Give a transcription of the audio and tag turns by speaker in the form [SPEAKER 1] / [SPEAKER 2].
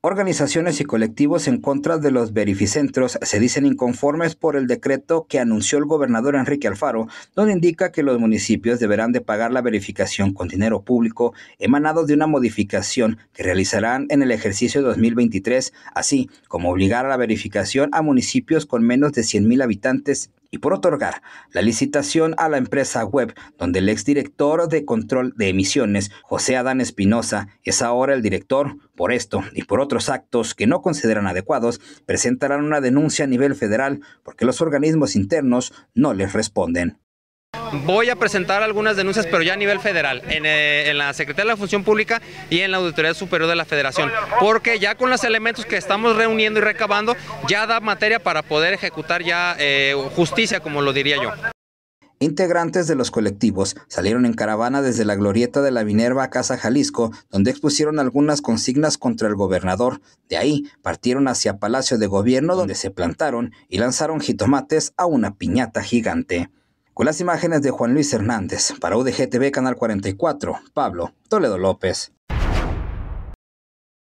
[SPEAKER 1] Organizaciones y colectivos en contra de los verificentros se dicen inconformes por el decreto que anunció el gobernador Enrique Alfaro, donde indica que los municipios deberán de pagar la verificación con dinero público emanado de una modificación que realizarán en el ejercicio 2023, así como obligar a la verificación a municipios con menos de 100.000 habitantes y por otorgar la licitación a la empresa web, donde el exdirector de control de emisiones, José Adán Espinosa, es ahora el director. Por esto y por otros actos que no consideran adecuados, presentarán una denuncia a nivel federal porque los organismos internos no les responden
[SPEAKER 2] voy a presentar algunas denuncias, pero ya a nivel federal, eh, en, la Secretaría de la Función Pública y en la Auditoría Superior de la Federación, porque ya con los elementos que estamos reuniendo y recabando, ya da materia para poder ejecutar ya eh, justicia, como lo diría yo.
[SPEAKER 1] Integrantes de los colectivos salieron en caravana desde la glorieta de la Minerva a Casa Jalisco, donde expusieron algunas consignas contra el gobernador. De ahí partieron hacia Palacio de Gobierno, donde se plantaron y lanzaron jitomates a una piñata gigante. Con las imágenes de Juan Luis Hernández, para UDGTV Canal 44, Pablo Toledo López.